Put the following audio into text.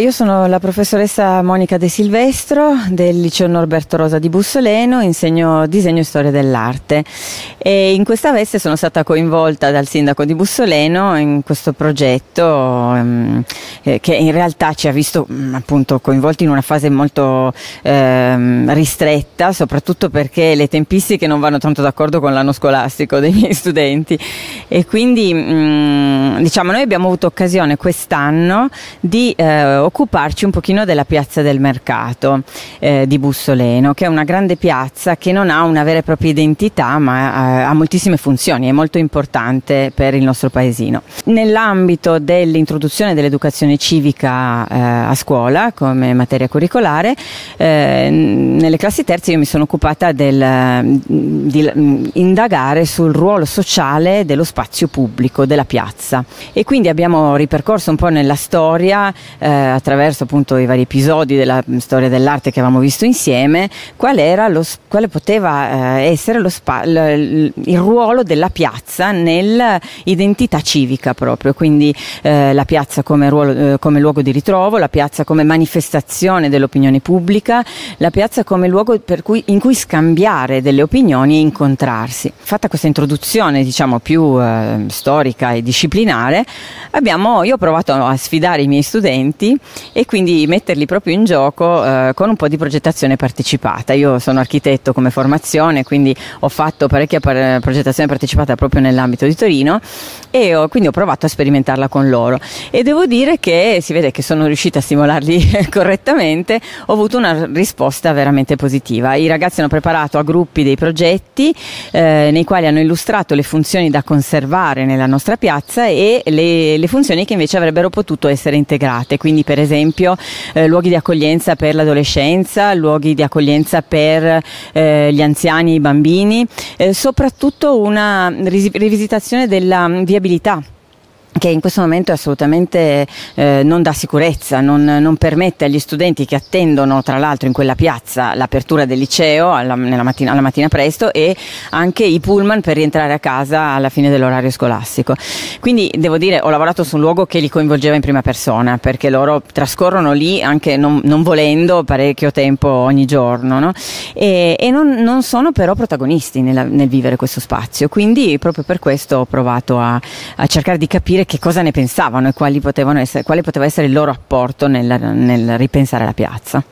Io sono la professoressa Monica De Silvestro del liceo Norberto Rosa di Bussoleno, insegno disegno e storia dell'arte e in questa veste sono stata coinvolta dal sindaco di Bussoleno in questo progetto um, che in realtà ci ha visto um, appunto coinvolti in una fase molto um, ristretta, soprattutto perché le tempistiche non vanno tanto d'accordo con l'anno scolastico dei miei studenti e quindi mm, diciamo noi abbiamo avuto occasione quest'anno di eh, occuparci un pochino della piazza del mercato eh, di Bussoleno, che è una grande piazza che non ha una vera e propria identità, ma eh, ha moltissime funzioni, è molto importante per il nostro paesino. Nell'ambito dell'introduzione dell'educazione civica eh, a scuola come materia curricolare, eh, nelle classi terze io mi sono occupata del, mm, di mm, indagare sul ruolo sociale dello spazio pubblico, della piazza e quindi abbiamo ripercorso un po' nella storia eh, attraverso appunto i vari episodi della mm, storia dell'arte che avevamo visto insieme, qual, era lo, quale poteva eh, essere lo spa, l, il ruolo della piazza nell'identità civica proprio, quindi eh, la piazza come, ruolo, eh, come, luogo di ritrovo, la piazza come manifestazione dell'opinione pubblica, la piazza come luogo cui, in cui scambiare delle opinioni e incontrarsi. Fatta questa introduzione diciamo più eh, storica e disciplinare, abbiamo, io ho provato a sfidare i miei studenti e quindi metterli proprio in gioco eh, con un po' di progettazione partecipata. Io sono architetto come formazione, quindi ho fatto parecchia par- progettazione partecipata proprio nell'ambito di Torino e ho, quindi ho provato a sperimentarla con loro e devo dire che si vede che sono riuscita a stimolarli correttamente, ho avuto una risposta veramente positiva. I ragazzi hanno preparato a gruppi dei progetti eh, nei quali hanno illustrato le funzioni da conservare nella nostra piazza e le, le funzioni che invece avrebbero potuto essere integrate, quindi per per esempio eh, luoghi di accoglienza per l'adolescenza, luoghi di accoglienza per eh, gli anziani e i bambini, eh, soprattutto una rivisitazione della mm, viabilità che in questo momento è assolutamente eh, non dà sicurezza, non, non, permette agli studenti che attendono tra l'altro in quella piazza l'apertura del liceo alla mattina, alla, mattina, presto e anche i pullman per rientrare a casa alla fine dell'orario scolastico. Quindi devo dire ho lavorato su un luogo che li coinvolgeva in prima persona perché loro trascorrono lì anche non, non volendo parecchio tempo ogni giorno no? e, e non, non, sono però protagonisti nella, nel vivere questo spazio, quindi proprio per questo ho provato a, a cercare di capire che che cosa ne pensavano e essere, quale poteva essere il loro apporto nel, nel ripensare la piazza.